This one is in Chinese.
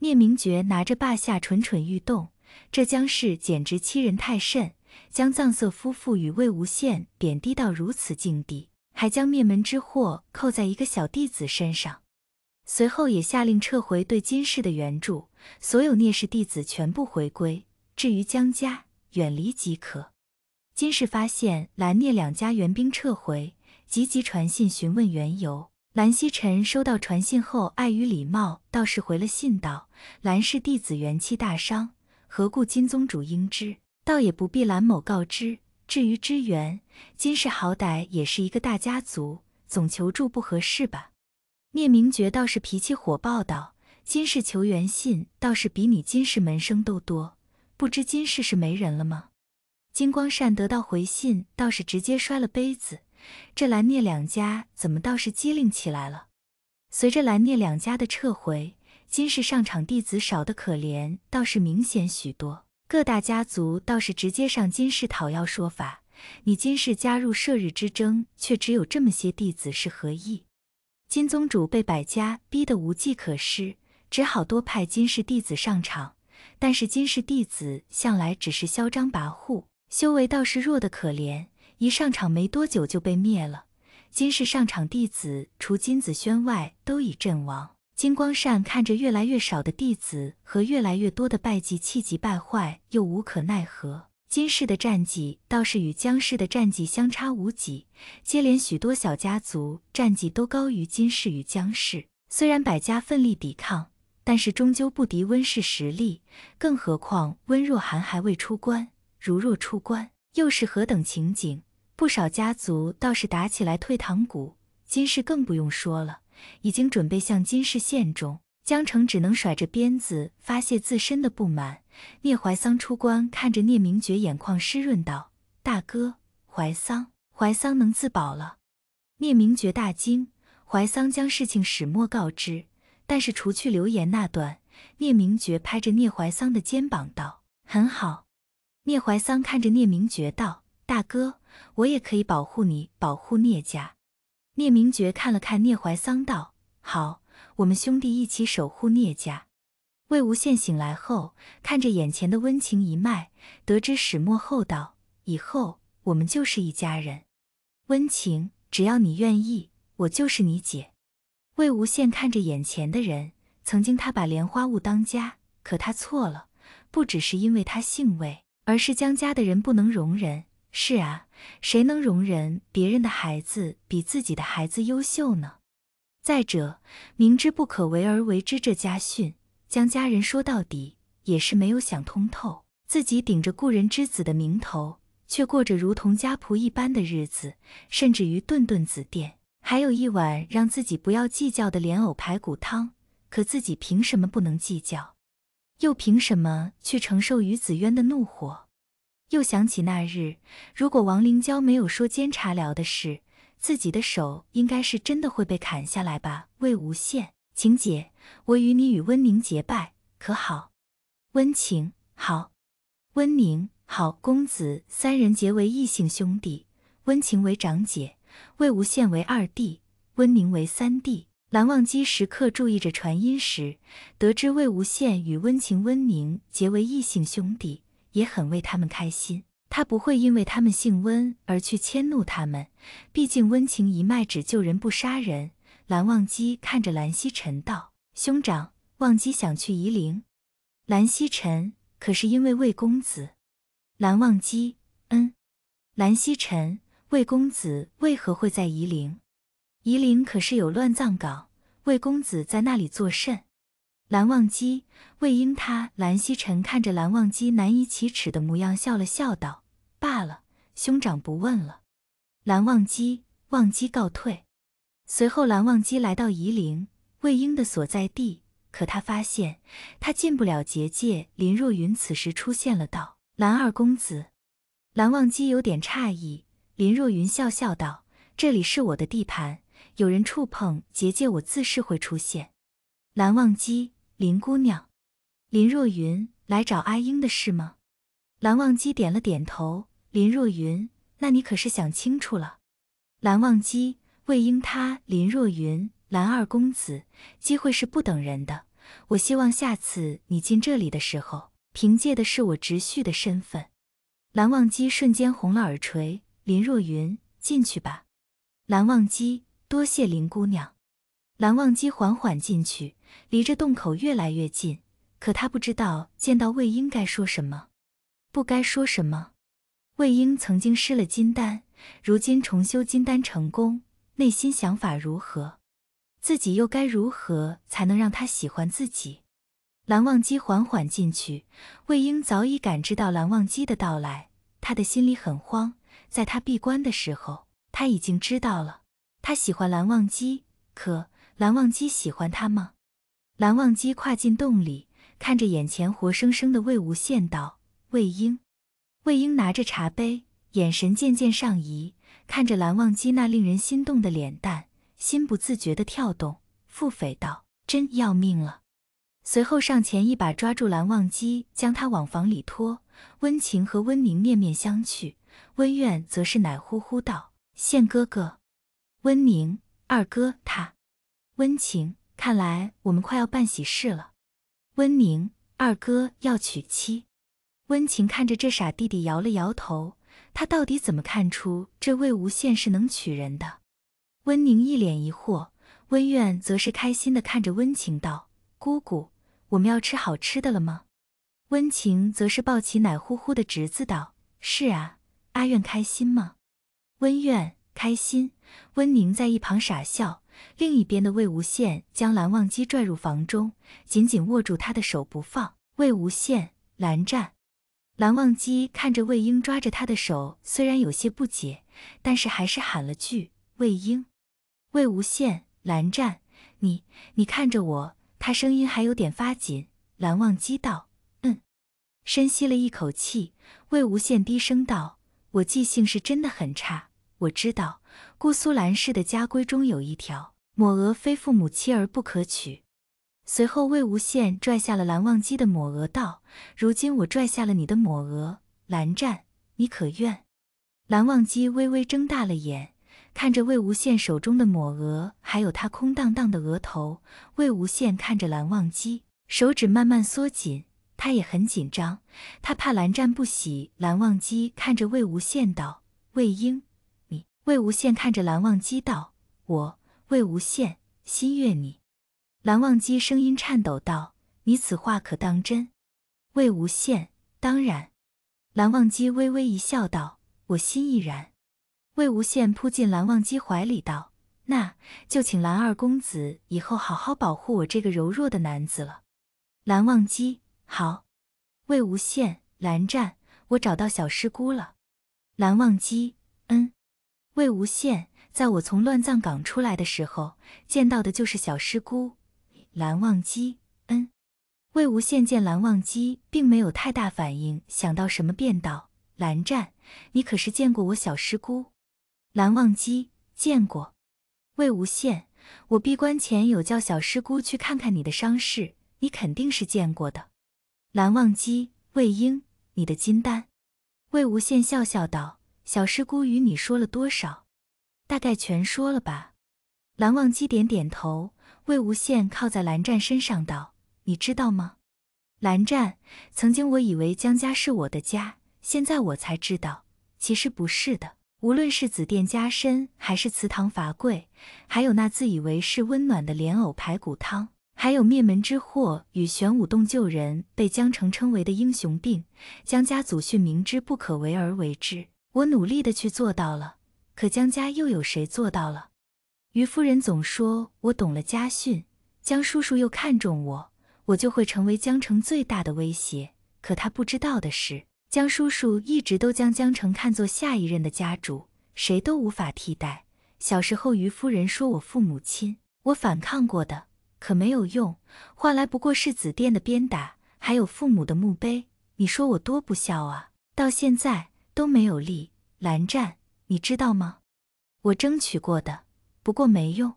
聂明珏拿着霸下，蠢蠢欲动。这江氏简直欺人太甚，将藏色夫妇与魏无羡贬低到如此境地，还将灭门之祸扣在一个小弟子身上。随后也下令撤回对金氏的援助，所有聂氏弟子全部回归。至于江家，远离即可。金氏发现蓝聂两家援兵撤回，急急传信询问缘由。蓝曦臣收到传信后，碍于礼貌，倒是回了信道：“蓝氏弟子元气大伤，何故？金宗主应知，倒也不必蓝某告知。至于支援，金氏好歹也是一个大家族，总求助不合适吧？”聂明珏倒是脾气火爆道：“金氏求援信倒是比你金氏门生都多，不知金氏是没人了吗？”金光善得到回信，倒是直接摔了杯子。这蓝聂两家怎么倒是机灵起来了？随着蓝聂两家的撤回，金氏上场弟子少得可怜，倒是明显许多。各大家族倒是直接上金氏讨要说法：“你金氏加入射日之争，却只有这么些弟子，是何意？”金宗主被百家逼得无计可施，只好多派金氏弟子上场。但是金氏弟子向来只是嚣张跋扈，修为倒是弱得可怜。一上场没多久就被灭了，金氏上场弟子除金子轩外都已阵亡。金光善看着越来越少的弟子和越来越多的败绩，气急败坏又无可奈何。金氏的战绩倒是与江氏的战绩相差无几，接连许多小家族战绩都高于金氏与江氏。虽然百家奋力抵抗，但是终究不敌温氏实力，更何况温若寒还未出关，如若出关，又是何等情景？不少家族倒是打起来退堂鼓，金氏更不用说了，已经准备向金氏献忠。江澄只能甩着鞭子发泄自身的不满。聂怀桑出关，看着聂明珏，眼眶湿润道：“大哥，怀桑，怀桑能自保了。”聂明珏大惊，怀桑将事情始末告知，但是除去留言那段，聂明珏拍着聂怀桑的肩膀道：“很好。”聂怀桑看着聂明珏道：“大哥。”我也可以保护你，保护聂家。聂明觉看了看聂怀桑，道：“好，我们兄弟一起守护聂家。”魏无羡醒来后，看着眼前的温情一脉，得知始末后，道：“以后我们就是一家人。”温情，只要你愿意，我就是你姐。魏无羡看着眼前的人，曾经他把莲花坞当家，可他错了，不只是因为他姓魏，而是江家的人不能容忍。是啊，谁能容忍别人的孩子比自己的孩子优秀呢？再者，明知不可为而为之这家训，江家人说到底也是没有想通透。自己顶着故人之子的名头，却过着如同家仆一般的日子，甚至于顿顿紫店，还有一碗让自己不要计较的莲藕排骨汤，可自己凭什么不能计较？又凭什么去承受于子渊的怒火？又想起那日，如果王灵娇没有说监察寮的事，自己的手应该是真的会被砍下来吧？魏无羡，晴姐，我与你与温宁结拜，可好？温情，好。温宁，好。公子三人结为异姓兄弟，温情为长姐，魏无羡为二弟，温宁为三弟。蓝忘机时刻注意着传音时，得知魏无羡与温情、温宁结为异姓兄弟。也很为他们开心，他不会因为他们姓温而去迁怒他们，毕竟温情一脉只救人不杀人。蓝忘机看着蓝曦臣道：“兄长，忘机想去夷陵。”蓝曦臣可是因为魏公子？”蓝忘机：“嗯。”蓝曦臣，魏公子为何会在夷陵？夷陵可是有乱葬岗，魏公子在那里作甚？”蓝忘机、魏婴，他蓝曦臣看着蓝忘机难以启齿的模样，笑了笑道：“罢了，兄长不问了。”蓝忘机，忘机告退。随后，蓝忘机来到夷陵魏婴的所在地，可他发现他进不了结界。林若云此时出现了，道：“蓝二公子。”蓝忘机有点诧异。林若云笑笑道：“这里是我的地盘，有人触碰结界，我自是会出现。”蓝忘机。林姑娘，林若云来找阿英的事吗？蓝忘机点了点头。林若云，那你可是想清楚了？蓝忘机，魏英他，林若云，蓝二公子，机会是不等人的。我希望下次你进这里的时候，凭借的是我侄婿的身份。蓝忘机瞬间红了耳垂。林若云，进去吧。蓝忘机，多谢林姑娘。蓝忘机缓缓进去，离着洞口越来越近。可他不知道见到魏婴该说什么，不该说什么。魏婴曾经失了金丹，如今重修金丹成功，内心想法如何？自己又该如何才能让他喜欢自己？蓝忘机缓缓进去，魏婴早已感知到蓝忘机的到来，他的心里很慌。在他闭关的时候，他已经知道了他喜欢蓝忘机，可。蓝忘机喜欢他吗？蓝忘机跨进洞里，看着眼前活生生的魏无羡道：“魏婴。”魏婴拿着茶杯，眼神渐渐上移，看着蓝忘机那令人心动的脸蛋，心不自觉的跳动，腹诽道：“真要命了。”随后上前一把抓住蓝忘机，将他往房里拖。温情和温宁面面相觑，温苑则是奶呼呼道：“羡哥哥，温宁二哥他。”温情，看来我们快要办喜事了。温宁，二哥要娶妻。温情看着这傻弟弟，摇了摇头。他到底怎么看出这魏无羡是能娶人的？温宁一脸疑惑。温苑则是开心的看着温情道：“姑姑，我们要吃好吃的了吗？”温情则是抱起奶乎乎的侄子道：“是啊，阿愿开心吗？”温愿开心。温宁在一旁傻笑。另一边的魏无羡将蓝忘机拽入房中，紧紧握住他的手不放。魏无羡、蓝湛，蓝忘机看着魏婴抓着他的手，虽然有些不解，但是还是喊了句：“魏婴，魏无羡、蓝湛，你你看着我。”他声音还有点发紧。蓝忘机道：“嗯。”深吸了一口气，魏无羡低声道：“我记性是真的很差，我知道。”姑苏蓝氏的家规中有一条：抹额非父母妻儿不可娶。随后，魏无羡拽下了蓝忘机的抹额，道：“如今我拽下了你的抹额，蓝湛，你可愿？”蓝忘机微微睁大了眼，看着魏无羡手中的抹额，还有他空荡荡的额头。魏无羡看着蓝忘机，手指慢慢缩紧。他也很紧张，他怕蓝湛不喜。蓝忘机看着魏无羡道：“魏婴。”魏无羡看着蓝忘机道：“我魏无羡心悦你。”蓝忘机声音颤抖道：“你此话可当真？”魏无羡：“当然。”蓝忘机微微一笑，道：“我心亦然。”魏无羡扑进蓝忘机怀里道：“那就请蓝二公子以后好好保护我这个柔弱的男子了。”蓝忘机：“好。”魏无羡：“蓝湛，我找到小师姑了。”蓝忘机：“嗯。”魏无羡在我从乱葬岗出来的时候见到的就是小师姑蓝忘机。嗯。魏无羡见蓝忘机并没有太大反应，想到什么便道：“蓝湛，你可是见过我小师姑蓝忘机？”见过。魏无羡，我闭关前有叫小师姑去看看你的伤势，你肯定是见过的。蓝忘机，魏婴，你的金丹。魏无羡笑笑道。小师姑与你说了多少？大概全说了吧。蓝忘机点点头。魏无羡靠在蓝湛身上道：“你知道吗？蓝湛，曾经我以为江家是我的家，现在我才知道，其实不是的。无论是紫电加身，还是祠堂罚跪，还有那自以为是温暖的莲藕排骨汤，还有灭门之祸与玄武洞救人被江城称为的英雄病，江家祖训明知不可为而为之。”我努力的去做到了，可江家又有谁做到了？于夫人总说我懂了家训，江叔叔又看重我，我就会成为江城最大的威胁。可他不知道的是，江叔叔一直都将江城看作下一任的家主，谁都无法替代。小时候，于夫人说我父母亲，我反抗过的，可没有用，换来不过是紫殿的鞭打，还有父母的墓碑。你说我多不孝啊！到现在。都没有力，蓝湛，你知道吗？我争取过的，不过没用。